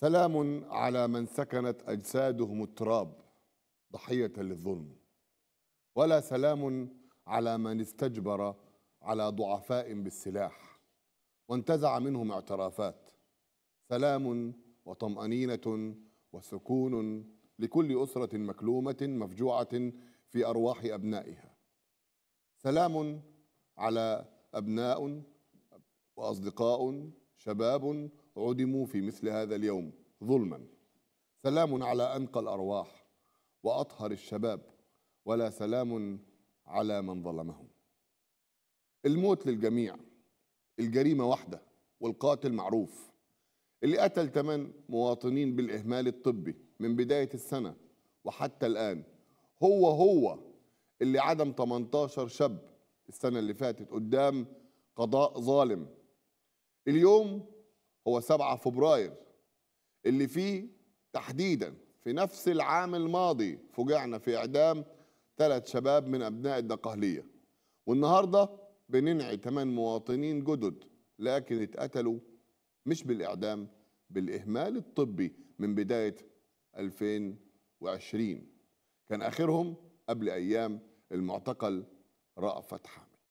سلام على من سكنت اجسادهم التراب ضحيه للظلم ولا سلام على من استجبر على ضعفاء بالسلاح وانتزع منهم اعترافات سلام وطمانينه وسكون لكل اسره مكلومه مفجوعه في ارواح ابنائها سلام على ابناء واصدقاء شباب عدموا في مثل هذا اليوم ظلما سلام على أنقى الأرواح وأطهر الشباب ولا سلام على من ظلمهم الموت للجميع الجريمة واحدة والقاتل معروف اللي قتل ثمان مواطنين بالإهمال الطبي من بداية السنة وحتى الآن هو هو اللي عدم 18 شاب السنة اللي فاتت قدام قضاء ظالم اليوم هو 7 فبراير اللي فيه تحديدا في نفس العام الماضي فجعنا في إعدام ثلاث شباب من أبناء الدقهلية والنهاردة بننعي ثمان مواطنين جدد لكن اتقتلوا مش بالإعدام بالإهمال الطبي من بداية 2020 كان آخرهم قبل أيام المعتقل رأى فتحه